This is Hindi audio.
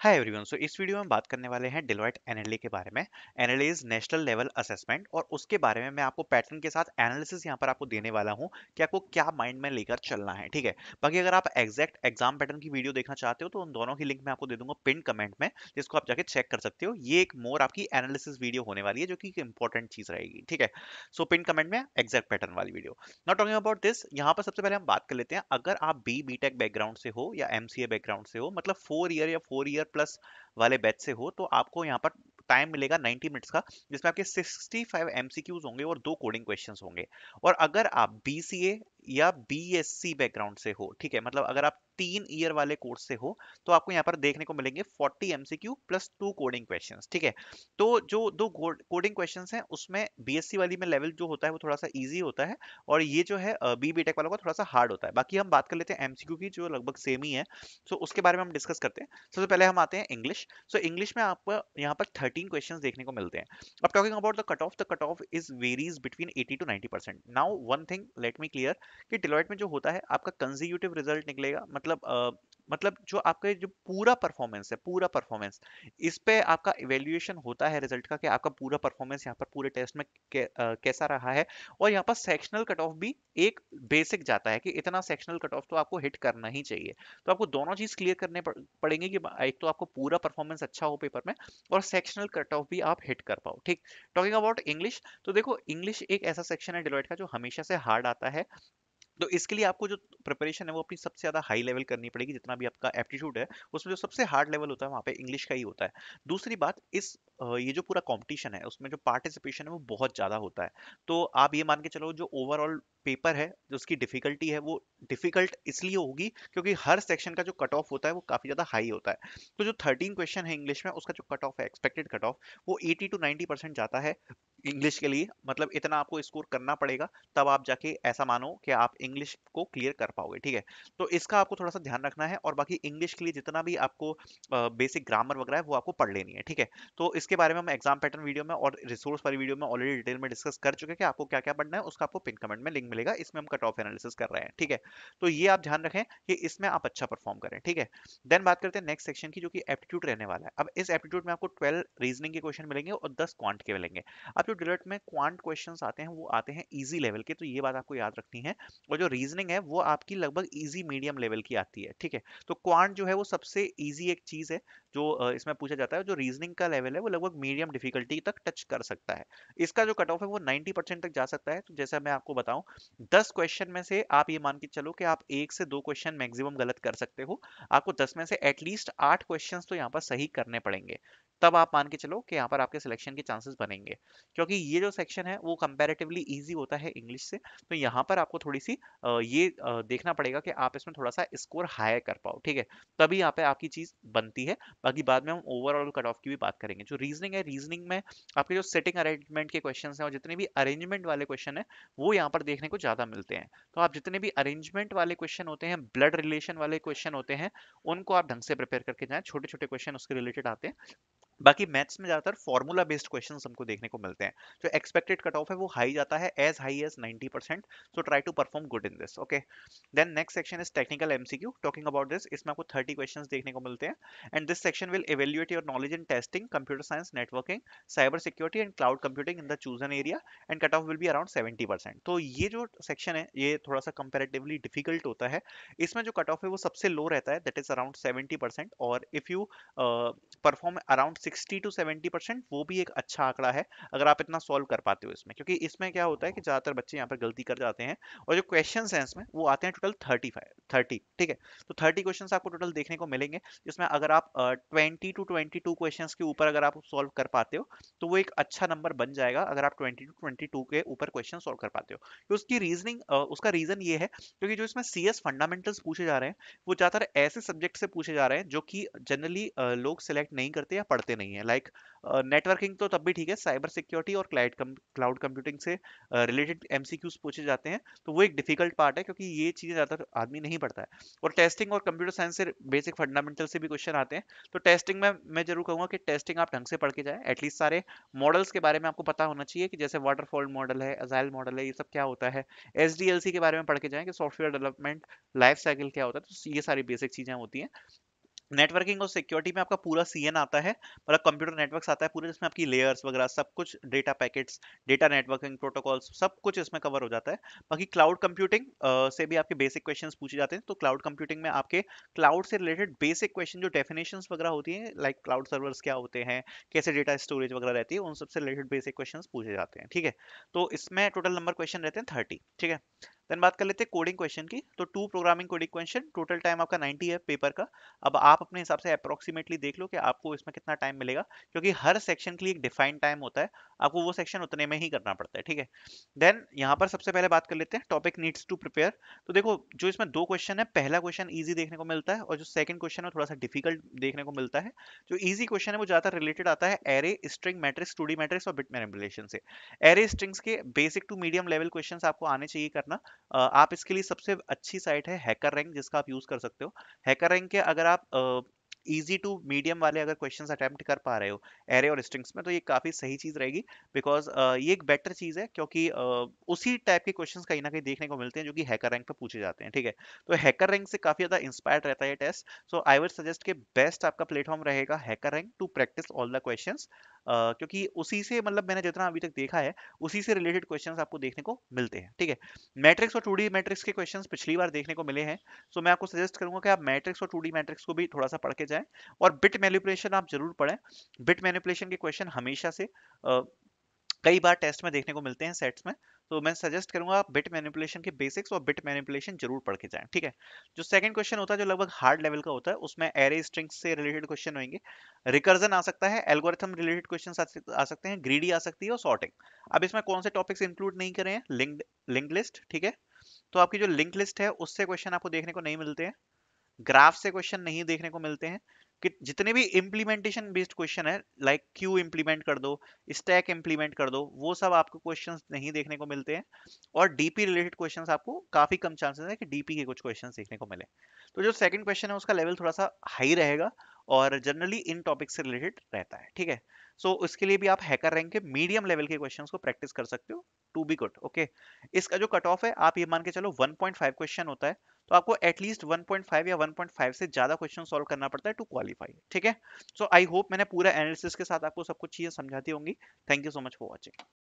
हाय एवरीवन सो इस वीडियो में बात करने वाले हैं डिलोइट एनएलए के बारे में इज नेशनल लेवल असेसमेंट और उसके बारे में मैं आपको पैटर्न के साथ एनालिसिस यहां पर आपको देने वाला हूं कि आपको क्या माइंड में लेकर चलना है ठीक है बाकी अगर आप एग्जैक्ट एग्जाम पैटर्न की वीडियो देखना चाहते हो तो उन दोनों की लिंक मैं आपको दे दूंगा पिन कमेंट में जिसको आप जाके चेक कर सकते हो ये एक मोर आपकी एनालिसिस वीडियो होने वाली है जो कि इंपॉर्टेंट चीज रहेगी ठीक है सो पिन कमेंट में एग्जैक्ट पैटर्न वाली video not talking about this यहाँ पर सबसे पहले हम बात कर लेते हैं अगर आप बी बी बैकग्राउंड से हो या एम बैकग्राउंड से हो मतलब फोर ईयर या फोर ईयर प्लस वाले बैच से हो तो आपको यहाँ पर टाइम मिलेगा 90 मिनट्स का जिसमें आपके 65 फाइव होंगे और दो कोडिंग क्वेश्चंस होंगे और अगर आप बी या बीएससी बैकग्राउंड से हो ठीक है मतलब अगर आप तीन ईयर वाले कोर्स से हो तो आपको यहाँ पर देखने को मिलेंगे 40 MCQ plus two coding questions ठीक है तो जो दो कोडिंग क्वेश्चंस हैं उसमें बीएससी वाली में लेवल जो होता है वो थोड़ा सा ईजी होता है और ये जो है बी बी वालों का थोड़ा सा हार्ड होता है बाकी हम बात कर लेते हैं एमसीक्यू की जो लगभग सेम ही है सो तो उसके बारे में हम डिस्कस करते हैं सबसे तो पहले हम आते हैं इंग्लिश सो इंग्लिश में आपको यहाँ पर थर्टीन क्वेश्चन देखने को मिलते हैं अब talking about the cut off the cut off is varies between eighty to ninety now one thing let me clear कि डिलॉइट में जो होता है आपका कंजीक्यूटिव रिजल्ट निकलेगा मतलब आ, मतलब जो आपका जो पूरा परफॉर्मेंस है पूरा परफॉर्मेंस इस पे आपका इवेल्युएशन होता है रिजल्ट का कि आपका पूरा परफॉर्मेंस यहाँ पर पूरे टेस्ट में के, आ, कैसा रहा है और यहाँ पर सेक्शनल कट ऑफ भी एक बेसिक जाता है कि इतना सेक्शनल कट ऑफ तो आपको हिट करना ही चाहिए तो आपको दोनों चीज़ क्लियर करने पड़ेंगे कि एक तो आपको पूरा परफॉर्मेंस अच्छा हो पेपर में और सेक्शनल कट ऑफ भी आप हिट कर पाओ ठीक टॉकिंग अबाउट इंग्लिश तो देखो इंग्लिश एक ऐसा सेक्शन है डिलॉइट का जो हमेशा से हार्ड आता है तो इसके लिए आपको जो प्रिपरेशन है वो अपनी सबसे ज़्यादा हाई लेवल करनी पड़ेगी जितना भी आपका एप्टीट्यूड है उसमें जो सबसे हार्ड लेवल होता है वहाँ पे इंग्लिश का ही होता है दूसरी बात इस ये जो पूरा कंपटीशन है उसमें जो पार्टिसिपेशन है वो बहुत ज़्यादा होता है तो आप ये मान के चलो जो ओवरऑल पेपर है जो उसकी डिफ़िकल्टी है वो डिफ़िकल्ट इसलिए होगी क्योंकि हर सेक्शन का जो कट ऑफ होता है वो काफ़ी ज़्यादा हाई होता है तो जो थर्टीन क्वेश्चन है इंग्लिश में उसका जो कट ऑफ है एक्सपेक्टेड कट ऑफ वो एटी टू नाइन्टी जाता है इंग्लिश के लिए मतलब इतना आपको स्कोर करना पड़ेगा तब आप जाके ऐसा मानो कि आप इंग्लिश को क्लियर कर पाओगे ठीक है तो इसका आपको थोड़ा सा ध्यान रखना है और बाकी इंग्लिश के लिए जितना भी आपको बेसिक ग्रामर वगैरह है वो आपको पढ़ लेनी है ठीक है तो इसके बारे में हम एग्जाम पैटर्न वीडियो में और रिसोर्स वाली वीडियो में ऑलरेडी डिटेल में डिस्कस कर चुके हैं कि आपको क्या क्या पढ़ना है उसका आपको पिन कमेंट में लिंक मिलेगा इसमें हम कट ऑफ एनालिसिस कर रहे हैं ठीक है तो ये आप ध्यान रखें कि इसमें आप अच्छा परफॉर्म करें ठीक है देन बात करते हैं नेक्स्ट सेक्शन की जो कि एप्टीट्यूड रहने वाला है अब इस एप्टीट्यूड में आपको ट्वेल्व रीजनिंग के क्वेश्चन मिलेंगे और दस क्वांट के मिलेंगे अब जो डिलट में क्वांट क्वेश्चंस आते हैं वो आते हैं इजी लेवल के तो ये बात आपको याद रखनी है और जो रीजनिंग है वो आपकी लगभग इजी मीडियम लेवल की आती है ठीक है तो क्वांट जो है वो सबसे इजी एक चीज़ है जो इसमें पूछा जाता है जो रीजनिंग का लेवल है वो लगभग मीडियम डिफिकल्टी तक टच कर सकता है इसका जो कट ऑफ है वो नाइन्टी तक जा सकता है तो जैसा मैं आपको बताऊँ दस क्वेश्चन में से आप ये मान के चलो कि आप एक से दो क्वेश्चन मैक्सिमम गलत कर सकते हो आपको दस में से एटलीस्ट आठ क्वेश्चन तो यहाँ पर सही करने पड़ेंगे तब आप मान के चलो कि यहाँ पर आपके सिलेक्शन के चांसेस बनेंगे क्योंकि ये जो सेक्शन है वो कंपेरेटिवली ईजी होता है इंग्लिश से तो यहाँ पर आपको थोड़ी सी ये देखना पड़ेगा कि आप इसमें थोड़ा सा स्कोर हायर कर पाओ ठीक है तभी यहाँ पे आपकी चीज़ बनती है बाकी बाद में हम ओवरऑल कट ऑफ की भी बात करेंगे जो रीजनिंग है रीजनिंग में आपके जो सेटिंग अरेंजमेंट के क्वेश्चन हैं और जितने भी अरेंजमेंट वाले क्वेश्चन हैं वो यहाँ पर देखने को ज़्यादा मिलते हैं तो आप जितने भी अरेंजमेंट वाले क्वेश्चन होते हैं ब्लड रिलेशन वाले क्वेश्चन होते हैं उनको आप ढंग से प्रिपेयर करके जाएँ छोटे छोटे क्वेश्चन उसके रिलेटेड आते हैं बाकी मैथ्स में ज्यादातर फॉर्मूला बेस्ड क्वेश्चन हमको देखने को मिलते हैं जो एक्सपेक्टेड कट ऑफ है वो हाई जाता है as high as 90 percent so try to perform good in this okay then next section is technical MCQ talking about this इसमें आपको 30 क्वेश्चन देखने को मिलते हैं and this section will evaluate your knowledge in testing computer science networking cyber security and cloud computing in the chosen area and cut off will be around seventy तो ये जो सेक्शन है ये थोड़ा सा कंपेरेटिवली डिफिकल्ट होता है इसमें जो कट ऑफ है वो सबसे लो रहता है दैट इज अराउंड सेवेंटी और if you perform around sixty to seventy percent वो भी एक अच्छा आंकड़ा है अगर आप इतना सॉल्व कर पाते हो इसमें क्योंकि इसमें क्या होता है कि ज़्यादातर बच्चे यहाँ पर गलती कर जाते हैं और जो क्वेश्चन हैं इसमें वो आते हैं टोटल थर्टी फाइव थर्टी ठीक है तो थर्टी क्वेश्चन आपको टोटल देखने को मिलेंगे जिसमें अगर आप twenty to twenty two question के ऊपर अगर आप सॉल्व कर पाते हो तो वो एक अच्छा नंबर बन जाएगा अगर आप ट्वेंटी टू ट्वेंटी टू के ऊपर क्वेश्चन सॉल्व कर पाते हो तो उसकी रीजनिंग उसका रीज़न ये है क्योंकि जो इसमें सी एस फंडामेंटल्स पूछे जा रहे हैं वो ज़्यादातर ऐसे सब्जेक्ट से पूछे जा रहे हैं जो कि जनरली लोग सेलेक्ट नहीं करते या पढ़ते चीज़ें नहीं है लाइक नेटवर्किंग तो तब भी ठीक है साइबर सिक्योरिटी और क्लाइड क्लाउड कंप्यूटिंग से रिलेटेड एम पूछे जाते हैं तो वो एक डिफिकल्ट पार्ट है क्योंकि ये चीजें ज़्यादातर आदमी नहीं पढ़ता है और टेस्टिंग और कंप्यूटर साइंस से बेसिक फंडामेंटल से भी क्वेश्चन आते हैं तो टेस्टिंग में मैं जरूर कहूँगा कि टेस्टिंग आप ढंग से पढ़ के जाए एटलीस्ट सारे मॉडल्स के बारे में आपको पता होना चाहिए कि जैसे वाटरफॉल मॉडल है अजाइल मॉडल है ये सब क्या होता है एस के बारे में पढ़ के जाएँ कि सॉफ्टवेयर डेवलपमेंट लाइफ साइकिल क्या होता है तो ये सारी बेसिक चीज़ें होती हैं नेटवर्किंग और सिक्योरिटी में आपका पूरा सी आता है मतलब कंप्यूटर नेटवर्क आता है पूरे जिसमें आपकी लेयर्स वगैरह सब कुछ data packets data networking protocol सब कुछ इसमें कवर हो जाता है बाकी क्लाउड कंप्यूटिंग से भी आपके बेसिक क्वेश्चन पूछे जाते हैं तो क्लाउड कंप्यूटिंग में आपके क्लाउड से रिलेटेड बेसिक क्वेश्चन जो डेफिनेशन वगैरह होती है लाइक क्लाउड सर्वर्स क्या होते हैं कैसे डेटा स्टोरेज वगैरह रहती है उन सबसे रिलेटेड बेसिक क्वेश्चन पूछे जाते हैं ठीक है तो इसमें टोटल नंबर क्वेश्चन रहते हैं थर्टी ठीक है देन बात कर लेते हैं कोडिंग क्वेश्चन की तो two programming coding question total time आपका 90 है पेपर का अब आप अपने हिसाब से अप्रोक्सीमेटली देख लो कि आपको इसमें कितना टाइम मिलेगा क्योंकि हर सेक्शन के लिए एक डिफाइंड टाइम होता है आपको वो सेक्शन उतने में ही करना पड़ता है ठीक है देन यहाँ पर सबसे पहले बात कर लेते हैं टॉपिक नीड्स टू प्रिपेयर तो देखो जो इसमें दो क्वेश्चन है पहला क्वेश्चन ईजी देखने को मिलता है और जो सेकंड क्वेश्चन है थोड़ा सा डिफिकल्ट देखने को मिलता है जो ईजी क्वेश्चन है वो ज्यादा रिलेटेड आता है array string matrix two matrix और बिट मैनिपुलेशन से एरे स्ट्रिंग्स के basic to medium level question आपको आने चाहिए करना आप इसके लिए सबसे अच्छी साइट है हैकर रैंक जिसका आप यूज़ कर सकते हो हैकर रैंक के अगर आप ईजी टू मीडियम वाले अगर क्वेश्चन अटैम्प्ट कर पा रहे हो एरे और स्ट्रिंग्स में तो ये काफ़ी सही चीज़ रहेगी बिकॉज uh, ये एक बेटर चीज़ है क्योंकि uh, उसी टाइप के क्वेश्चन कहीं ना कहीं देखने को मिलते हैं जो कि हैकर रैंक पर पूछे जाते हैं ठीक है तो हैकर रैंक से काफ़ी ज़्यादा इंस्पायर्ड रहता है ये test so I would suggest के बेस्ट आपका प्लेटफॉर्म रहेगा HackerRank to practice all the question क्योंकि उसी से मतलब मैंने जितना अभी तक देखा है उसी से रिलेटेड क्वेश्चन आपको देखने को मिलते हैं ठीक है मैट्रिक्स और टू मैट्रिक्स के क्वेश्चन पिछली बार देखने को मिले हैं सो so, मैं आपको सजेस्ट करूंगा कि आप मैट्रिक्स और टू मैट्रिक्स को भी थोड़ा सा पढ़ के जाए जाए और बिट मैनिपुलेशन आप जरूर पढ़ें बिट मैनिपुलेशन के क्वेश्चन हमेशा से कई बार टेस्ट में देखने को मिलते हैं सेट्स में तो मैं सजेस्ट करूंगा आप बिट मैनिपुलेशन के बेसिक्स और बिट मैनिपुलेशन जरूर पढ़ के जाएं ठीक है जो सेकंड क्वेश्चन होता है जो लगभग हार्ड लेवल का होता है उसमें एरे स्ट्रिंग से रिलेटेड क्वेश्चन होंगे रिकर्जन आ सकता है एल्गोरिथम रिलेटेड क्वेश्चन आ सकते हैं ग्रीडी आ सकती है और सॉर्टिंग अब इसमें कौन से टॉपिक्स इंक्लूड नहीं करें लिंक लिंक लिस्ट ठीक है तो आपकी जो लिंक लिस्ट है उससे क्वेश्चन आपको देखने को नहीं मिलते हैं ग्राफ से क्वेश्चन नहीं देखने को मिलते हैं कि जितने भी इम्प्लीमेंटेशन बेस्ड क्वेश्चन है लाइक क्यू इम्प्लीमेंट कर दो स्टैक इम्प्लीमेंट कर दो वो सब आपको क्वेश्चंस नहीं देखने को मिलते हैं और डीपी रिलेटेड क्वेश्चंस आपको काफी कम चांसेस है कि डीपी के कुछ क्वेश्चंस देखने को मिले तो जो सेकंड क्वेश्चन है उसका लेवल थोड़ा सा हाई रहेगा और जनरली इन टॉपिक से रिलेटेड रहता है ठीक है सो so, उसके लिए भी आप हैकर रैंक के मीडियम लेवल के क्वेश्चंस को प्रैक्टिस कर सकते हो टू बी गुड ओके इसका जो कट ऑफ है आप ये मान के चलो 1.5 क्वेश्चन होता है तो आपको एटलीस्ट 1.5 या 1.5 से ज़्यादा क्वेश्चन सॉल्व करना पड़ता है टू क्वालिफाई ठीक है सो आई होप मैंने पूरा एनालिसिस के साथ आपको सब कुछ चीज़ें समझाती होंगी thank you so much for watching